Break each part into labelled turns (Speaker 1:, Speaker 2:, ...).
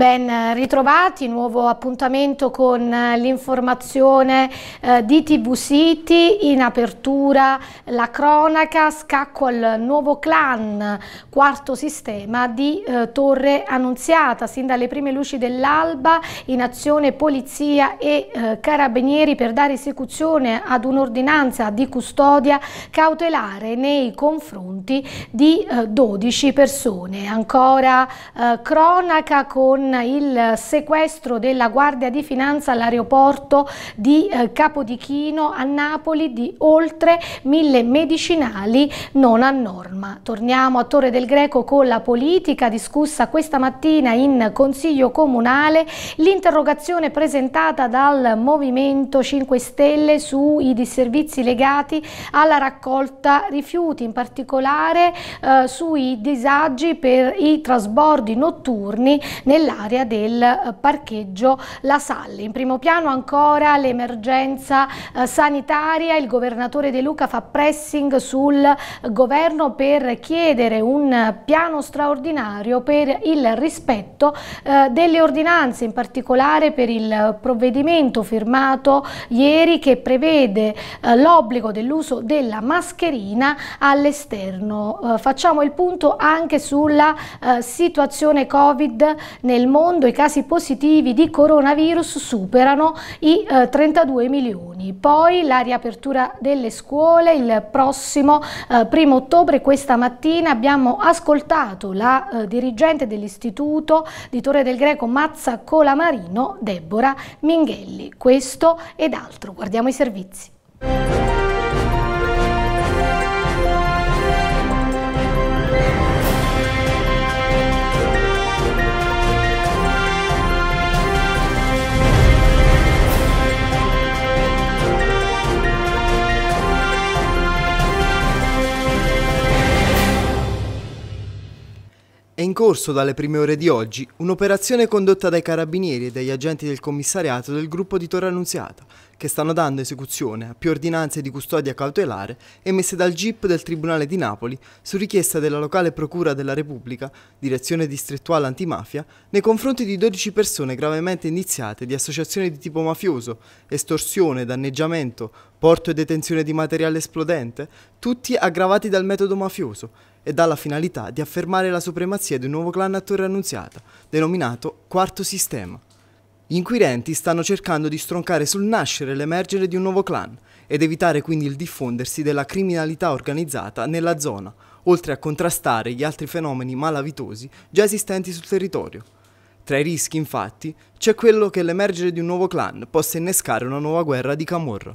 Speaker 1: Ben eh, ritrovati, nuovo appuntamento con eh, l'informazione eh, di TV City, in apertura la cronaca, scacco al nuovo clan, quarto sistema di eh, Torre Annunziata, sin dalle prime luci dell'alba in azione polizia e eh, carabinieri per dare esecuzione ad un'ordinanza di custodia cautelare nei confronti di 12 eh, persone. Ancora cronaca con il sequestro della Guardia di Finanza all'aeroporto di eh, Capodichino a Napoli di oltre mille medicinali non a norma. Torniamo a Torre del Greco con la politica discussa questa mattina in Consiglio Comunale, l'interrogazione presentata dal Movimento 5 Stelle sui disservizi legati alla raccolta rifiuti, in particolare eh, sui disagi per i trasbordi notturni nell'area l'area del eh, parcheggio La Salle. In primo piano ancora l'emergenza eh, sanitaria, il governatore De Luca fa pressing sul governo per chiedere un piano straordinario per il rispetto eh, delle ordinanze, in particolare per il provvedimento firmato ieri che prevede l'obbligo dell'uso della mascherina all'esterno. facciamo il punto anche sulla situazione Covid nel mondo i casi positivi di coronavirus superano i eh, 32 milioni. Poi la riapertura delle scuole il prossimo eh, primo ottobre. Questa mattina abbiamo ascoltato la eh, dirigente dell'Istituto di Torre del Greco Mazza Colamarino, Deborah Minghelli. Questo ed altro. Guardiamo i servizi.
Speaker 2: È in corso dalle prime ore di oggi un'operazione condotta dai carabinieri e dagli agenti del commissariato del gruppo di Torre Annunziata, che stanno dando esecuzione a più ordinanze di custodia cautelare emesse dal GIP del Tribunale di Napoli su richiesta della locale Procura della Repubblica, direzione distrettuale antimafia, nei confronti di 12 persone gravemente indiziate di associazioni di tipo mafioso, estorsione, danneggiamento, porto e detenzione di materiale esplodente, tutti aggravati dal metodo mafioso e dalla finalità di affermare la supremazia di un nuovo clan a torre annunziata, denominato Quarto Sistema. Gli inquirenti stanno cercando di stroncare sul nascere l'emergere di un nuovo clan ed evitare quindi il diffondersi della criminalità organizzata nella zona, oltre a contrastare gli altri fenomeni malavitosi già esistenti sul territorio. Tra i rischi, infatti, c'è quello che l'emergere di un nuovo clan possa innescare una nuova guerra di Camorra.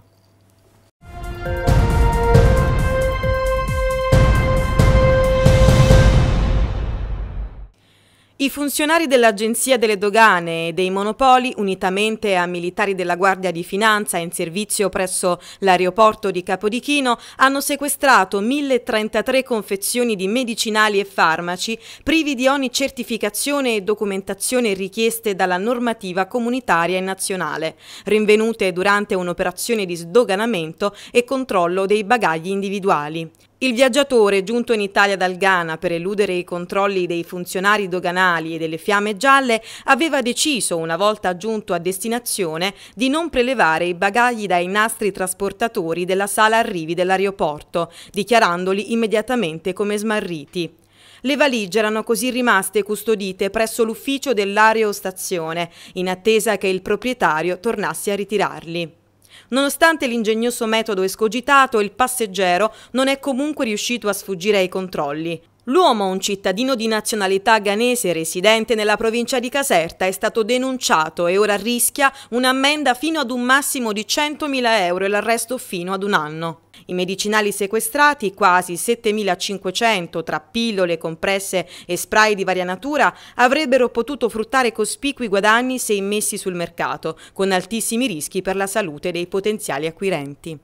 Speaker 3: I funzionari dell'Agenzia delle Dogane e dei Monopoli, unitamente a militari della Guardia di Finanza in servizio presso l'aeroporto di Capodichino, hanno sequestrato 1033 confezioni di medicinali e farmaci privi di ogni certificazione e documentazione richieste dalla normativa comunitaria e nazionale, rinvenute durante un'operazione di sdoganamento e controllo dei bagagli individuali. Il viaggiatore giunto in Italia dal Ghana per eludere i controlli dei funzionari doganali e delle fiamme gialle aveva deciso, una volta giunto a destinazione, di non prelevare i bagagli dai nastri trasportatori della sala arrivi dell'aeroporto, dichiarandoli immediatamente come smarriti. Le valigie erano così rimaste custodite presso l'ufficio dell'aerostazione, in attesa che il proprietario tornasse a ritirarli. Nonostante l'ingegnoso metodo escogitato, il passeggero non è comunque riuscito a sfuggire ai controlli. L'uomo, un cittadino di nazionalità ghanese residente nella provincia di Caserta, è stato denunciato e ora rischia un'ammenda fino ad un massimo di 100.000 euro e l'arresto fino ad un anno. I medicinali sequestrati, quasi 7.500 tra pillole, compresse e spray di varia natura, avrebbero potuto fruttare cospicui guadagni se immessi sul mercato, con altissimi rischi per la salute dei potenziali acquirenti.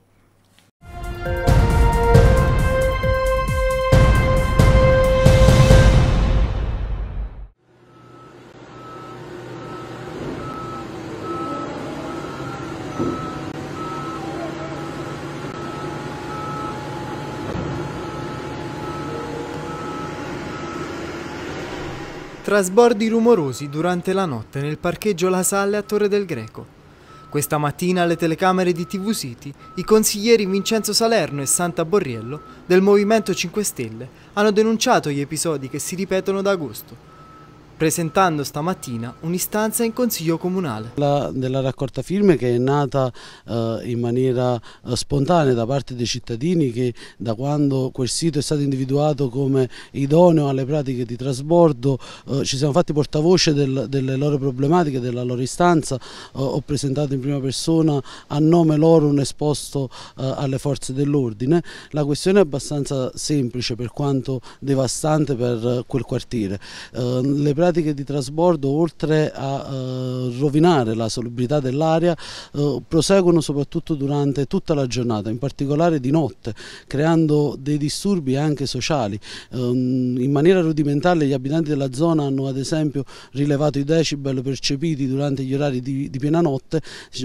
Speaker 2: Trasbordi rumorosi durante la notte nel parcheggio La Salle a Torre del Greco. Questa mattina alle telecamere di TV City, i consiglieri Vincenzo Salerno e Santa Borriello del Movimento 5 Stelle hanno denunciato gli episodi che si ripetono da agosto
Speaker 4: presentando stamattina un'istanza in Consiglio Comunale. La, della raccolta firme che è nata eh, in maniera eh, spontanea da parte dei cittadini che da quando quel sito è stato individuato come idoneo alle pratiche di trasbordo eh, ci siamo fatti portavoce del, delle loro problematiche, della loro istanza, eh, ho presentato in prima persona a nome loro un esposto eh, alle forze dell'ordine. La questione è abbastanza semplice per quanto devastante per quel quartiere. le pratiche pratiche di trasbordo oltre a eh, rovinare la salubrità dell'aria eh, proseguono soprattutto durante tutta la giornata, in particolare di notte, creando dei disturbi anche sociali. Ehm, in maniera rudimentale gli abitanti della zona hanno ad esempio rilevato i decibel percepiti durante gli orari di, di piena notte,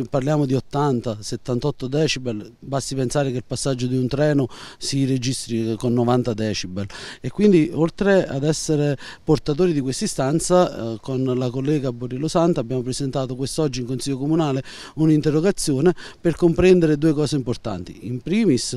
Speaker 4: parliamo di 80-78 decibel, basti pensare che il passaggio di un treno si registri con 90 decibel e quindi oltre ad essere portatori di questi stanchi minoranza eh, con la collega Borillo Santa abbiamo presentato quest'oggi in Consiglio Comunale un'interrogazione per comprendere due cose importanti. In primis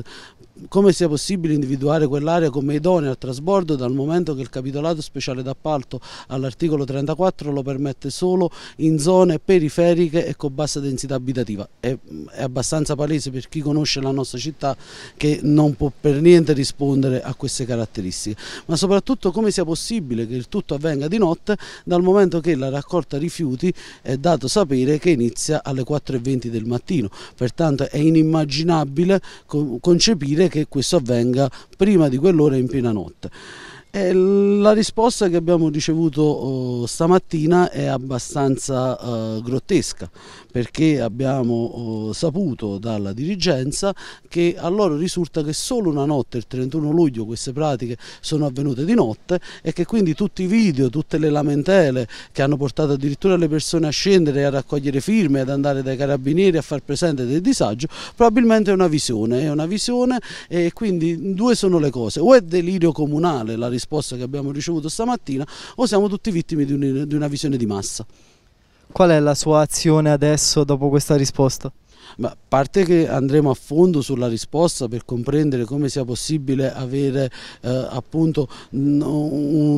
Speaker 4: come sia possibile individuare quell'area come idonea al trasbordo dal momento che il capitolato speciale d'appalto all'articolo 34 lo permette solo in zone periferiche e con bassa densità abitativa. È, è abbastanza palese per chi conosce la nostra città che non può per niente rispondere a queste caratteristiche, ma soprattutto come sia possibile che il tutto avvenga di notte dal momento che la raccolta rifiuti è dato sapere che inizia alle 4.20 del mattino, pertanto è inimmaginabile concepire che questo avvenga prima di quell'ora in piena notte. Eh, la risposta che abbiamo ricevuto oh, stamattina è abbastanza eh, grottesca perché abbiamo oh, saputo dalla dirigenza che a loro risulta che solo una notte, il 31 luglio, queste pratiche sono avvenute di notte e che quindi tutti i video, tutte le lamentele che hanno portato addirittura le persone a scendere, a raccogliere firme, ad andare dai carabinieri a far presente del disagio, probabilmente è una visione, è una visione e quindi due sono le cose, o è delirio comunale la risposta risposta che abbiamo ricevuto stamattina o siamo tutti vittime di, un, di una visione di massa. Qual è la sua azione adesso dopo questa risposta? a parte che andremo a fondo sulla risposta per comprendere come sia possibile avere eh, appunto un,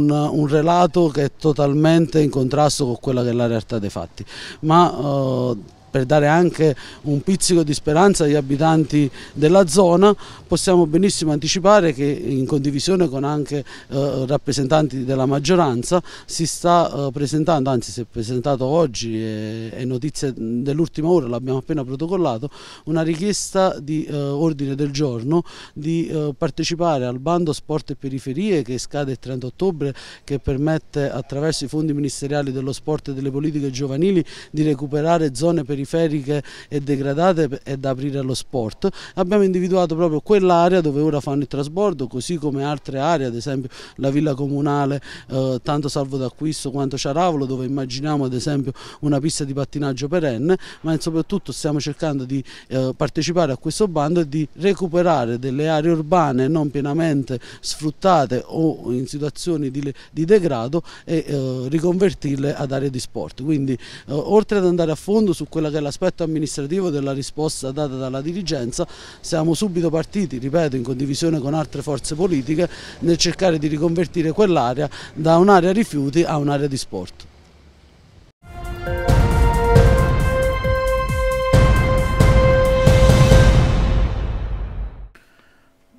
Speaker 4: un, relato che è totalmente in contrasto con quella che è la realtà dei fatti, ma eh, per dare anche un pizzico di speranza agli abitanti della zona, possiamo benissimo anticipare che in condivisione con anche eh, rappresentanti della maggioranza si sta eh, presentando, anzi si è presentato oggi, è, eh, è notizia dell'ultima ora, l'abbiamo appena protocollato, una richiesta di eh, ordine del giorno di eh, partecipare al bando Sport e Periferie che scade il 30 ottobre, che permette attraverso i fondi ministeriali dello sport e delle politiche giovanili di recuperare zone periferiche periferiche e degradate e da aprire allo sport. Abbiamo individuato proprio quell'area dove ora fanno il trasbordo, così come altre aree, ad esempio la villa comunale eh, tanto salvo d'acquisto quanto Ciaravolo, dove immaginiamo ad esempio una pista di pattinaggio perenne, ma soprattutto stiamo cercando di eh, partecipare a questo bando e di recuperare delle aree urbane non pienamente sfruttate o in situazioni di, di degrado e eh, riconvertirle ad aree di sport. Quindi eh, oltre ad andare a fondo su quella che l'aspetto amministrativo della risposta data dalla dirigenza, siamo subito partiti, ripeto, in condivisione con altre forze politiche nel cercare di riconvertire quell'area da un'area rifiuti a un'area di sport.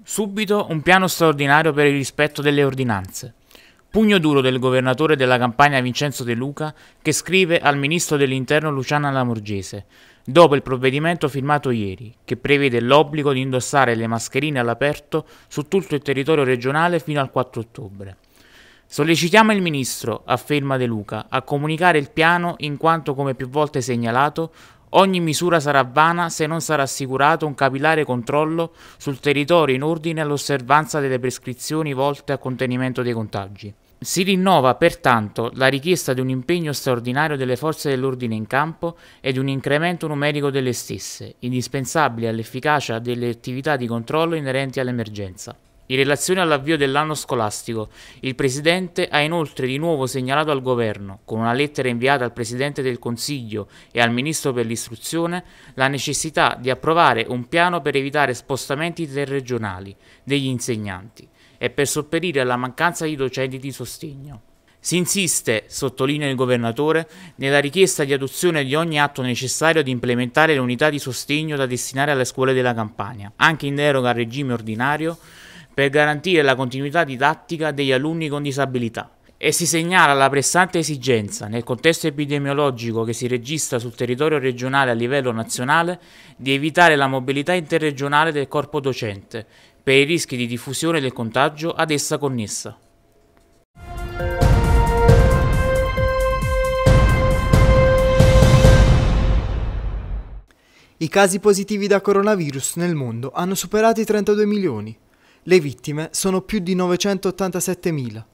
Speaker 5: Subito un piano straordinario per il rispetto delle ordinanze. Pugno duro del governatore della campagna Vincenzo De Luca che scrive al ministro dell'interno Luciana Lamorgese dopo il provvedimento firmato ieri che prevede l'obbligo di indossare le mascherine all'aperto su tutto il territorio regionale fino al 4 ottobre. Sollecitiamo il ministro, afferma De Luca, a comunicare il piano in quanto come più volte segnalato ogni misura sarà vana se non sarà assicurato un capillare controllo sul territorio in ordine all'osservanza delle prescrizioni volte al contenimento dei contagi. Si rinnova pertanto la richiesta di un impegno straordinario delle forze dell'ordine in campo e di un incremento numerico delle stesse, indispensabili all'efficacia delle attività di controllo inerenti all'emergenza. In relazione all'avvio dell'anno scolastico, il Presidente ha inoltre di nuovo segnalato al Governo, con una lettera inviata al Presidente del Consiglio e al Ministro per l'Istruzione, la necessità di approvare un piano per evitare spostamenti interregionali degli insegnanti e per sopperire alla mancanza di docenti di sostegno. Si insiste, sottolinea il governatore, nella richiesta di adozione di ogni atto necessario ad implementare le unità di sostegno da destinare alle scuole della Campania, anche in deroga al regime ordinario, per garantire la continuità didattica degli alunni con disabilità. E si segnala la pressante esigenza, nel contesto epidemiologico che si registra sul territorio regionale a livello nazionale, di evitare la mobilità interregionale del corpo docente, per i rischi di diffusione del contagio ad essa connessa.
Speaker 2: I casi positivi da coronavirus nel mondo hanno superato i 32 milioni. Le vittime sono più di 987 mila.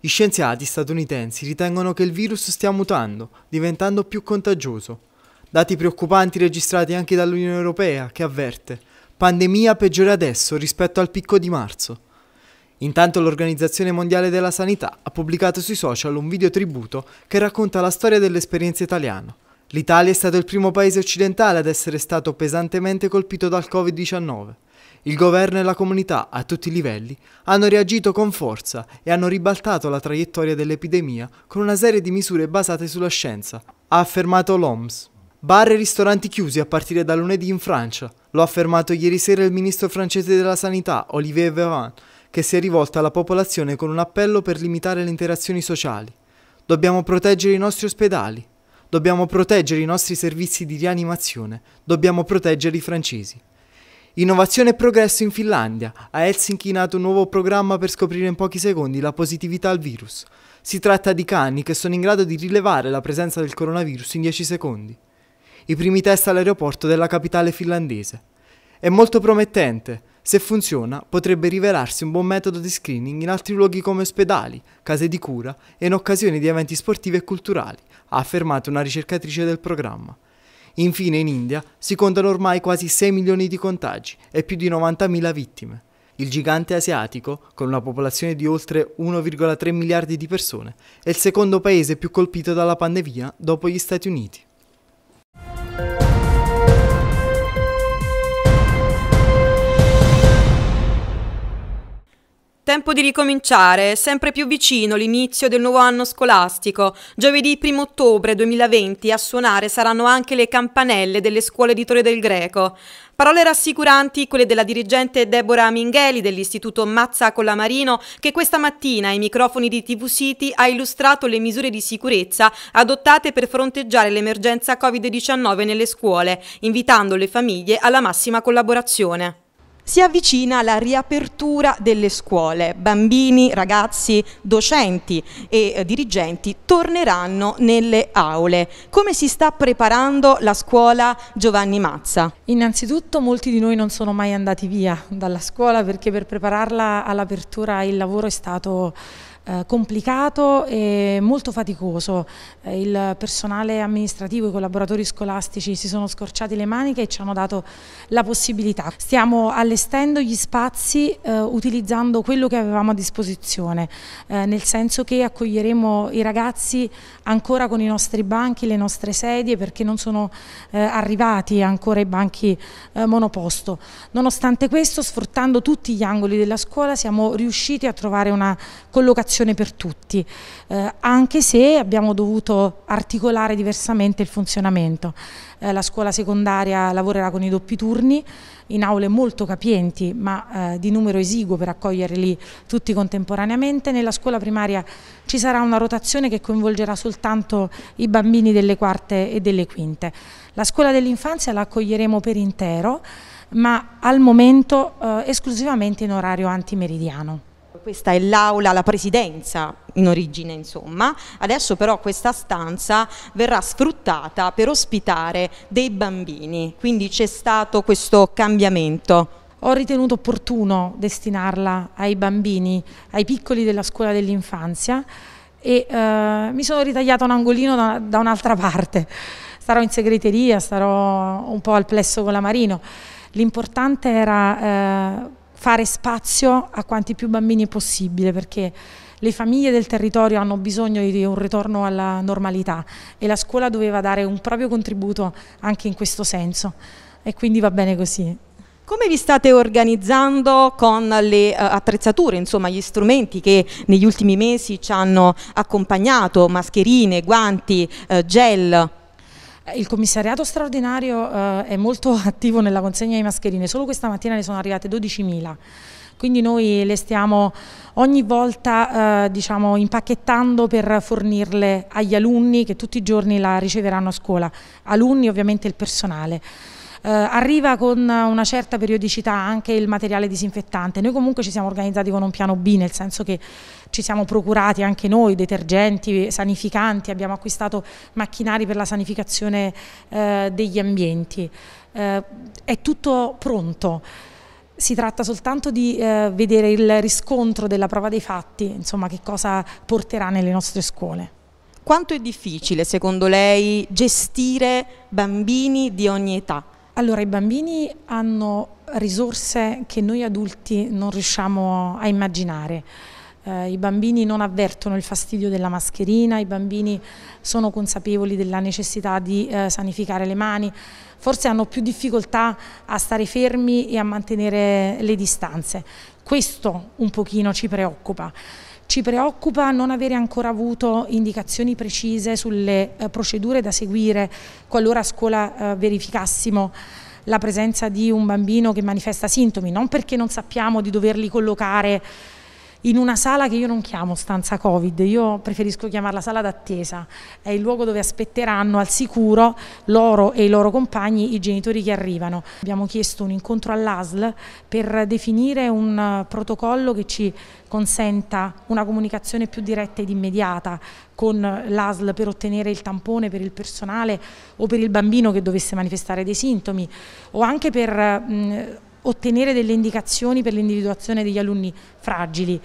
Speaker 2: Gli scienziati statunitensi ritengono che il virus stia mutando, diventando più contagioso. Dati preoccupanti registrati anche dall'Unione Europea, che avverte Pandemia peggiore adesso rispetto al picco di marzo. Intanto l'Organizzazione Mondiale della Sanità ha pubblicato sui social un video tributo che racconta la storia dell'esperienza italiana. L'Italia è stato il primo paese occidentale ad essere stato pesantemente colpito dal Covid-19. Il governo e la comunità, a tutti i livelli, hanno reagito con forza e hanno ribaltato la traiettoria dell'epidemia con una serie di misure basate sulla scienza, ha affermato l'OMS. Bar e ristoranti chiusi a partire da lunedì in Francia. Lo ha affermato ieri sera il ministro francese della Sanità, Olivier Véran, che si è rivolto alla popolazione con un appello per limitare le interazioni sociali. Dobbiamo proteggere i nostri ospedali, dobbiamo proteggere i nostri servizi di rianimazione, dobbiamo proteggere i francesi. Innovazione e progresso in Finlandia. A Helsinki è nato un nuovo programma per scoprire in pochi secondi la positività al virus. Si tratta di cani che sono in grado di rilevare la presenza del coronavirus in 10 secondi i primi test all'aeroporto della capitale finlandese. È molto promettente. Se funziona, potrebbe rivelarsi un buon metodo di screening in altri luoghi come ospedali, case di cura e in occasione di eventi sportivi e culturali, ha affermato una ricercatrice del programma. Infine, in India si contano ormai quasi 6 milioni di contagi e più di 90.000 vittime. Il gigante asiatico, con una popolazione di oltre 1,3 miliardi di persone, è il secondo paese più colpito dalla pandemia dopo gli Stati Uniti.
Speaker 3: Tempo di ricominciare, sempre più vicino l'inizio del nuovo anno scolastico. Giovedì 1 ottobre 2020 a suonare saranno anche le campanelle delle scuole di Torre del Greco. Parole rassicuranti quelle della dirigente Deborah Mingheli dell'Istituto Mazza Collamarino che questa mattina ai microfoni di TV City ha illustrato le misure di sicurezza adottate per fronteggiare l'emergenza Covid-19 nelle scuole, invitando le famiglie alla massima collaborazione si avvicina la riapertura delle scuole. Bambini, ragazzi, docenti e eh, dirigenti torneranno nelle aule. Come si sta preparando la scuola
Speaker 6: Giovanni Mazza? Innanzitutto molti di noi non sono mai andati via dalla scuola perché per prepararla all'apertura il lavoro è stato eh, complicato e molto faticoso. Eh, il personale amministrativo, i collaboratori scolastici si sono scorciati le maniche e ci hanno dato la possibilità. Stiamo allestendo gli spazi eh, utilizzando quello che avevamo a disposizione, eh, nel senso che accoglieremo i ragazzi ancora con i nostri banchi, le nostre sedie perché non sono eh, arrivati ancora i banchi eh, monoposto. Nonostante questo, sfruttando tutti gli angoli della scuola, siamo riusciti a trovare una collocazione comunicazione per tutti, eh, anche se abbiamo dovuto articolare diversamente il funzionamento. Eh, la scuola secondaria lavorerà con i doppi turni, in aule molto capienti ma eh, di numero esiguo per accoglierli tutti contemporaneamente. Nella scuola primaria ci sarà una rotazione che coinvolgerà soltanto i bambini delle quarte e delle quinte. La scuola dell'infanzia la accoglieremo per intero ma al momento eh, esclusivamente in orario antimeridiano
Speaker 3: questa è l'aula, la presidenza in origine insomma, adesso però questa stanza verrà sfruttata per ospitare dei bambini,
Speaker 6: quindi c'è stato questo cambiamento ho ritenuto opportuno destinarla ai bambini, ai piccoli della scuola dell'infanzia e eh, mi sono ritagliata un angolino da, da un'altra parte. Starò in segreteria, starò un po' al plesso con la Marino. L'importante era eh, fare spazio a quanti più bambini possibile perché le famiglie del territorio hanno bisogno di un ritorno alla normalità e la scuola doveva dare un proprio contributo anche in questo senso e quindi va bene così. Come vi state organizzando con le
Speaker 3: eh, attrezzature, insomma gli strumenti che negli ultimi mesi ci hanno accompagnato, mascherine,
Speaker 6: guanti, eh, gel? Eh, il commissariato straordinario eh, è molto attivo nella consegna di mascherine, solo questa mattina ne sono arrivate 12.000 quindi noi le stiamo ogni volta eh, diciamo, impacchettando per fornirle agli alunni che tutti i giorni la riceveranno a scuola, alunni ovviamente il personale. Eh, arriva con una certa periodicità anche il materiale disinfettante, noi comunque ci siamo organizzati con un piano B, nel senso che ci siamo procurati anche noi detergenti, sanificanti, abbiamo acquistato macchinari per la sanificazione eh, degli ambienti. Eh, è tutto pronto. Si tratta soltanto di eh, vedere il riscontro della prova dei fatti, insomma che cosa porterà nelle nostre scuole.
Speaker 3: Quanto è difficile, secondo lei, gestire bambini di ogni
Speaker 6: età? Allora, i bambini hanno risorse che noi adulti non riusciamo a immaginare eh, i bambini non avvertono il fastidio della mascherina, i bambini sono consapevoli della necessità di eh, sanificare le mani, forse hanno più difficoltà a stare fermi e a mantenere le distanze. Questo un pochino ci preoccupa. Ci preoccupa non avere ancora avuto indicazioni precise sulle eh, procedure da seguire qualora a scuola eh, verificassimo la presenza di un bambino che manifesta sintomi, non perché non sappiamo di doverli collocare in una sala che io non chiamo stanza Covid, io preferisco chiamarla sala d'attesa, è il luogo dove aspetteranno al sicuro loro e i loro compagni, i genitori che arrivano. Abbiamo chiesto un incontro all'ASL per definire un protocollo che ci consenta una comunicazione più diretta ed immediata con l'ASL per ottenere il tampone per il personale o per il bambino che dovesse manifestare dei sintomi o anche per... Mh, ottenere delle indicazioni per l'individuazione degli alunni fragili.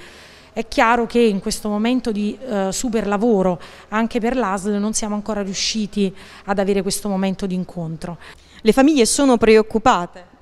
Speaker 6: È chiaro che in questo momento di eh, super lavoro anche per l'ASL non siamo ancora riusciti ad avere questo momento di incontro. Le famiglie sono preoccupate?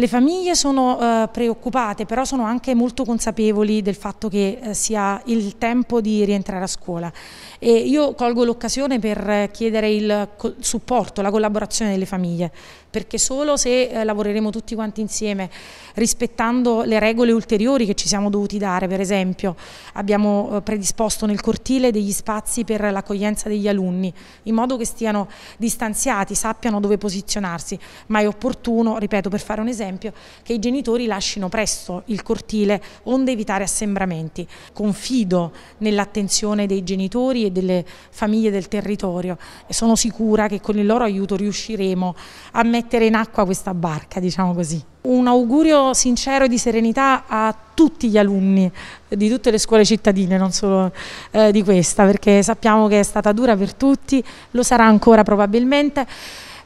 Speaker 6: Le famiglie sono eh, preoccupate, però sono anche molto consapevoli del fatto che eh, sia il tempo di rientrare a scuola. E io colgo l'occasione per eh, chiedere il supporto, la collaborazione delle famiglie, perché solo se eh, lavoreremo tutti quanti insieme, rispettando le regole ulteriori che ci siamo dovuti dare, per esempio, abbiamo eh, predisposto nel cortile degli spazi per l'accoglienza degli alunni, in modo che stiano distanziati, sappiano dove posizionarsi, ma è opportuno, ripeto, per fare un esempio, esempio, che i genitori lasciano presto il cortile onde evitare assembramenti. Confido nell'attenzione dei genitori e delle famiglie del territorio e sono sicura che con il loro aiuto riusciremo a mettere in acqua questa barca, diciamo così. Un augurio sincero di serenità a tutti gli alunni di tutte le scuole cittadine, non solo eh, di questa, perché sappiamo che è stata dura per tutti, lo sarà ancora probabilmente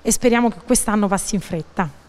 Speaker 6: e speriamo che quest'anno passi in fretta.